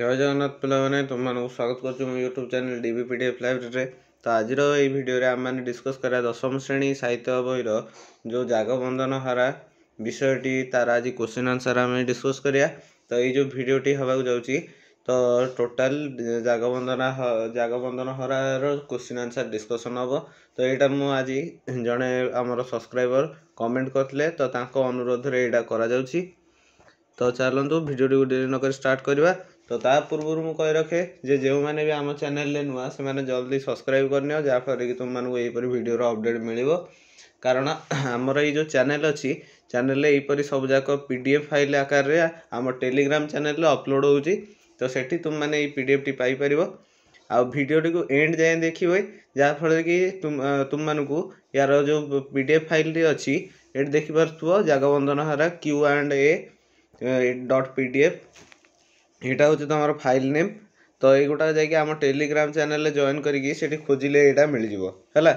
ଜୟ ଜଗନ୍ନାଥ ପିଲାମାନେ ତୁମମାନଙ୍କୁ ସ୍ୱାଗତ କରୁଛୁ ମୋ YouTube channel D B P D F ଲାଇବ୍ରେରୀରେ ତ ଆଜିର ଏହି ଭିଡ଼ିଓରେ ଆମେମାନେ ଡିସ୍କସ୍ କରିବା ଦଶମ ଶ୍ରେଣୀ ସାହିତ୍ୟ ବହିର ଯେଉଁ ଜାଗବନ୍ଦନ ହରା ବିଷୟଟି ତାର ଆଜି କୋଶ୍ଚିନ୍ ଆନ୍ସର୍ ଆମେ ଡିସ୍କସ୍ କରିବା ତ ଏଇ ଯେଉଁ ଭିଡ଼ିଓଟି ହେବାକୁ ଯାଉଛି ତ ଟୋଟାଲ୍ ଜାଗବନ୍ଦନା ଜାଗବନ୍ଦନ ହରାର କୋଶ୍ଚିନ୍ ଆନ୍ସର୍ ଡିସ୍କସନ୍ ହେବ ତ ଏଇଟା ମୁଁ ଆଜି ଜଣେ ଆମର ସବସ୍କ୍ରାଇବର୍ କମେଣ୍ଟ କରିଥିଲେ ତ ତାଙ୍କ ଅନୁରୋଧରେ ଏଇଟା କରାଯାଉଛି ତ ଚାଲନ୍ତୁ ଭିଡ଼ିଓଟି ଡେରି ନକରି ଷ୍ଟାର୍ଟ କରିବା तो तापूर्व मुझे रखे जे जो मैंने भी आम चेल नुआ से मैंने जल्दी सब्सक्राइब करनी जहाँफल कि तुमको यहीपर भिडर अपडेट मिल कारण आमर ये जो चेल अच्छी चैनल यहीपरी सब जाक पी डी एफ फाइल आकार टेलीग्राम चेल अपलोड हो तो से तुम मैंने पी डी एफ टी पाइपर आडियोटी एंड जाए देखिए जहाँफल कि तुम मानक यार जो पी डी एफ फाइल टी अच्छी ये देखिपार जगबंधन हरा Q and A dot P D F ଏଇଟା ହେଉଛି ତୁମର ଫାଇଲ୍ ନେମ୍ ତ ଏଇଗୁଡ଼ା ଯାଇକି ଆମ ଟେଲିଗ୍ରାମ୍ ଚ୍ୟାନେଲ୍ରେ ଜଏନ୍ କରିକି ସେଠି ଖୋଜିଲେ ଏଇଟା ମିଳିଯିବ ହେଲା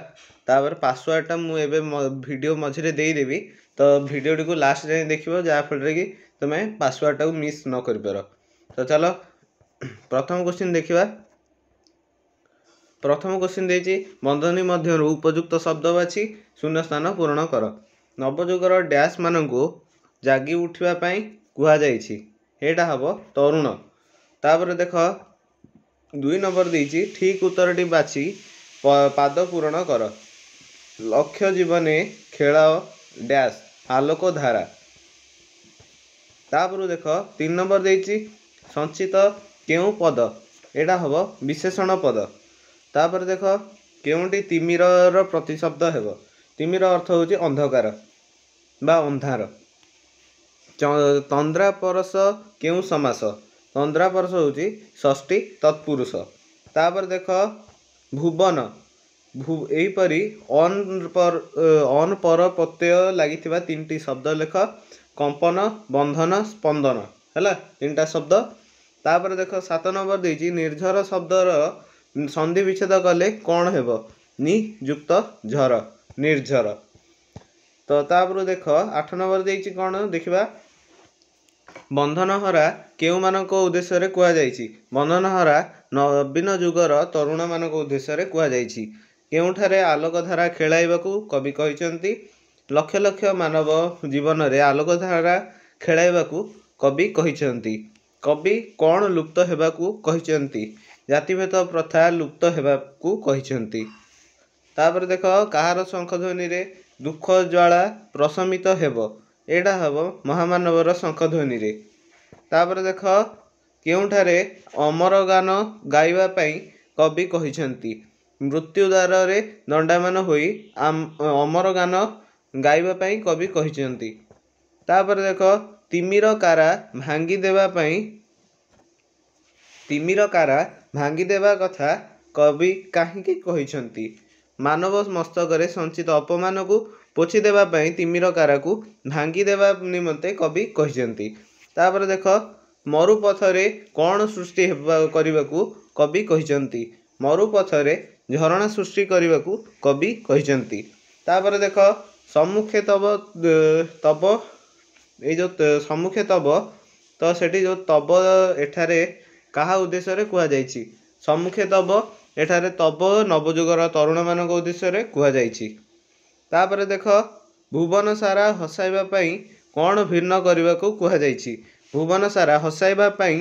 ତାପରେ ପାସୱାର୍ଡ଼ଟା ମୁଁ ଏବେ ଭିଡ଼ିଓ ମଝିରେ ଦେଇଦେବି ତ ଭିଡ଼ିଓଟିକୁ ଲାଷ୍ଟ ଯାଏଁ ଦେଖିବ ଯାହାଫଳରେ କି ତୁମେ ପାସୱାର୍ଡ଼ଟାକୁ ମିସ୍ ନ କରିପାର ତ ଚାଲ ପ୍ରଥମ କୋଶ୍ଚିନ୍ ଦେଖିବା ପ୍ରଥମ କୋଶ୍ଚିନ୍ ଦେଇଛି ବନ୍ଧନୀ ମଧ୍ୟରୁ ଉପଯୁକ୍ତ ଶବ୍ଦ ବାଛି ଶୂନ୍ୟସ୍ଥାନ ପୂରଣ କର ନବଯୁଗର ଡ୍ୟାସ୍ମାନଙ୍କୁ ଜାଗି ଉଠିବା ପାଇଁ କୁହାଯାଇଛି ଏଇଟା ହେବ ତରୁଣ ତାପରେ ଦେଖ ଦୁଇ ନମ୍ବର ଦେଇଛି ଠିକ୍ ଉତ୍ତରଟି ବାଛି ପାଦ ପୂରଣ କର ଲକ୍ଷ୍ୟ ଜୀବନେ ଖେଳ ଡ୍ୟାସ୍ ଆଲୋକ ଧାରା ତାପରୁ ଦେଖ ତିନି ନମ୍ବର ଦେଇଛି ସଞ୍ଚିତ କେଉଁ ପଦ ଏଇଟା ହେବ ବିଶେଷଣ ପଦ ତାପରେ ଦେଖ କେଉଁଟି ତିମିରର ପ୍ରତିଶବ୍ଦ ହେବ ତିମିର ଅର୍ଥ ହେଉଛି ଅନ୍ଧକାର ବା ଅନ୍ଧାର च चन्द्रापरस केही समास तन्द्रापरस हौँ षष्ठी तत्पुरुष तापर देख भुवन पर अनपर पर प्रत्यय लाग शब्द लेख कम्पन बन्धन स्पन्दन होला तिनटा शब्द सात नम्बर दिइ निर्झर शब्द र विच्छेद कले किक्त झर निर्झर निर् देख आठ नम्बर दिइ देख ବନ୍ଧନହରା କେଉଁମାନଙ୍କ ଉଦ୍ଦେଶ୍ୟରେ କୁହାଯାଇଛି ବନ୍ଧନହରା ନବୀନ ଯୁଗର ତରୁଣମାନଙ୍କ ଉଦ୍ଦେଶ୍ୟରେ କୁହାଯାଇଛି କେଉଁଠାରେ ଆଲୋକଧାରା ଖେଳାଇବାକୁ କବି କହିଛନ୍ତି ଲକ୍ଷ ଲକ୍ଷ ମାନବ ଜୀବନରେ ଆଲୋକଧାରା ଖେଳାଇବାକୁ କବି କହିଛନ୍ତି କବି କ'ଣ ଲୁପ୍ତ ହେବାକୁ କହିଛନ୍ତି ଜାତିଭେଦ ପ୍ରଥା ଲୁପ୍ତ ହେବାକୁ କହିଛନ୍ତି ତା'ପରେ ଦେଖ କାହାର ଶଙ୍ଖ ଧ୍ୱନିରେ ଦୁଃଖ ଜ୍ୱାଳା ପ୍ରଶମିତ ହେବ ଏଇଟା ହେବ ମହାମାନବର ଶଙ୍ଖଧ୍ୱନିରେ ତାପରେ ଦେଖ କେଉଁଠାରେ ଅମର ଗାନ ଗାଇବା ପାଇଁ କବି କହିଛନ୍ତି ମୃତ୍ୟୁ ଦ୍ୱାରରେ ଦଣ୍ଡାମାନ ହୋଇ ଅମର ଗାନ ଗାଇବା ପାଇଁ କବି କହିଛନ୍ତି ତାପରେ ଦେଖ ତିମିର କାରା ଭାଙ୍ଗି ଦେବା ପାଇଁ ତିମିର କାରା ଭାଙ୍ଗି ଦେବା କଥା କବି କାହିଁକି କହିଛନ୍ତି ମାନବ ମସ୍ତକରେ ସଞ୍ଚିତ ଅପମାନକୁ ପୋଛି ଦେବା ପାଇଁ ତିମିର କାରାକୁ ଭାଙ୍ଗିଦେବା ନିମନ୍ତେ କବି କହିଛନ୍ତି ତାପରେ ଦେଖ ମରୁପଥରେ କ'ଣ ସୃଷ୍ଟି ହେବା କରିବାକୁ କବି କହିଛନ୍ତି ମରୁପଥରେ ଝରଣା ସୃଷ୍ଟି କରିବାକୁ କବି କହିଛନ୍ତି ତାପରେ ଦେଖ ସମ୍ମୁଖେ ତବ ତବ ଏଇ ଯେଉଁ ସମ୍ମୁଖେ ତବ ତ ସେଠି ଯେଉଁ ତବ ଏଠାରେ କାହା ଉଦ୍ଦେଶ୍ୟରେ କୁହାଯାଇଛି ସମ୍ମୁଖେ ତବ ଏଠାରେ ତବ ନବଯୁଗର ତରୁଣମାନଙ୍କ ଉଦ୍ଦେଶ୍ୟରେ କୁହାଯାଇଛି ତାପରେ ଦେଖ ଭୁବନ ସାରା ହସାଇବା ପାଇଁ କ'ଣ ଭିନ୍ନ କରିବାକୁ କୁହାଯାଇଛି ଭୁବନ ସାରା ହସାଇବା ପାଇଁ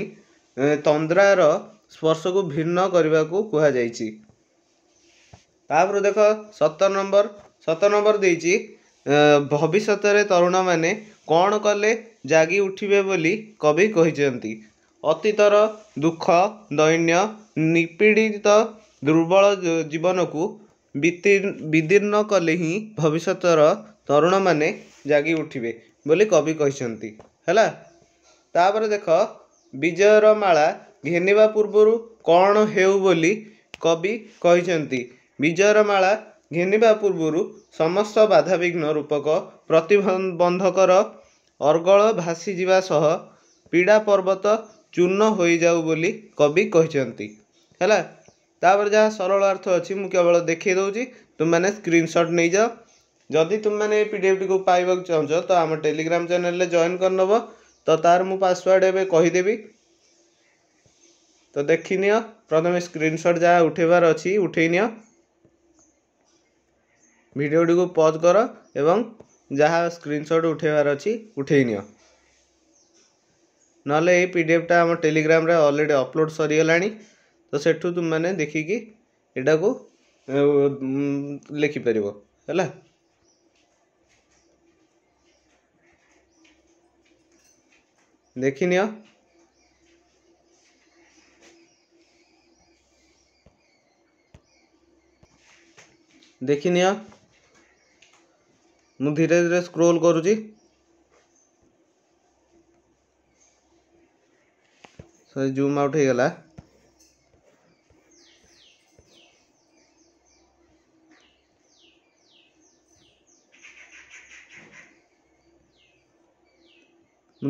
ତନ୍ଦ୍ରାର ସ୍ପର୍ଶକୁ ଭିନ୍ନ କରିବାକୁ କୁହାଯାଇଛି ତାପରେ ଦେଖ ସତର ନମ୍ବର ସତର ନମ୍ବର ଦେଇଛି ଭବିଷ୍ୟତରେ ତରୁଣମାନେ କ'ଣ କଲେ ଜାଗି ଉଠିବେ ବୋଲି କବି କହିଛନ୍ତି ଅତୀତର ଦୁଃଖ ଦୈନ୍ୟ ନିପୀଡ଼ିତ ଦୁର୍ବଳ ଜୀବନକୁ ବିଦୀର୍ଣ୍ଣ କଲେ ହିଁ ଭବିଷ୍ୟତର ତରୁଣମାନେ ଜାଗି ଉଠିବେ ବୋଲି କବି କହିଛନ୍ତି ହେଲା ତାପରେ ଦେଖ ବିଜୟର ମାଳା ଘେନିବା ପୂର୍ବରୁ କ'ଣ ହେଉ ବୋଲି କବି କହିଛନ୍ତି ବିଜୟର ମାଳା ଘେନିବା ପୂର୍ବରୁ ସମସ୍ତ ବାଧାବିଘ୍ନ ରୂପକ ପ୍ରତିବନ୍ଧକର ଅର୍ଗଳ ଭାସିଯିବା ସହ ପୀଡ଼ା ପର୍ବତ ଚୂର୍ଣ୍ଣ ହୋଇଯାଉ ବୋଲି କବି କହିଛନ୍ତି ହେଲା तापर जहाँ सरल अर्थ अच्छी मुझे मुवल देखेद तुमने स्क्रीनसट नहीं जाओ जदि तुमने पी डी एफ टी को पाइबा चाहच तो आम टेलीग्राम चेल जॉन कर नब तो तार मु पासवर्ड एवं कहीदेवी तो देखनी प्रथम स्क्रीनसट जहाँ उठेबार अच्छी उठे निडियोटी को पज कर एवं जहाँ स्क्रीनसट उठेबार अच्छी उठे नि ना पी डी एफ टा आम टेलीग्राम अलरेडी अपलोड सरीगला तो सेठ तुम मैंने देखिकी एटा को लिखिपर है देखनी देखनी मु धीरे धीरे स्क्रोल करुच जूम आउट हो गला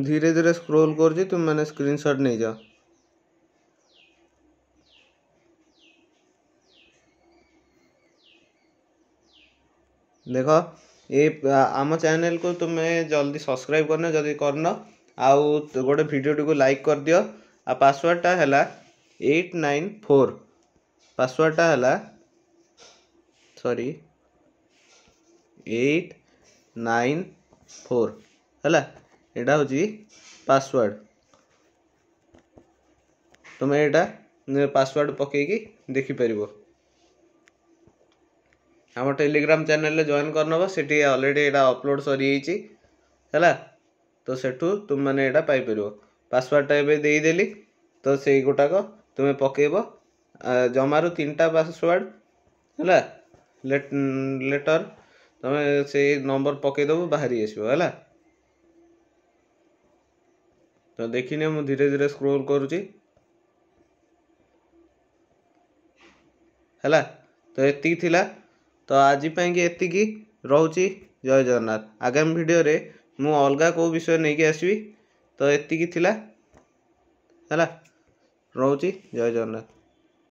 धीरे धीरे स्क्रोल कर तो मैंने स्क्रीनशॉट नहीं जा देखो ये आम चैनल को तुम्हें तो जल्दी सब्सक्राइब करना जदि कर आउ तो गोटे भिडटी को लाइक कर दियो आ पासवर्डटा है एट नाइन फोर पासवर्डटा है सॉरी एट नाइन फोर है यहाँ हूँ पासवर्ड तुम यहाँ पासवर्ड पकईक देखिपर आम टेलीग्राम चेल जॉन नब से अलरेडी यहाँ अपलोड सरी है तो सेठ तुम मैंने यहाँ पाइपर पासवर्डटा एबेदेली तो से गुटाक तुम्हें पकेब जमार तीन टा पासवर्ड है लेटर तुम्हें से नंबर पकईदेव बाहरी आसो है तो देखने मुझे धीरे धीरे स्क्रोल करुच्ची हला तो ये तो आज आजपाई रोच जय जगन्नाथ आगामी भिडियो मुझे अलग कौ विषय नहीं कि आसवि तो ये है रोच जय जगन्नाथ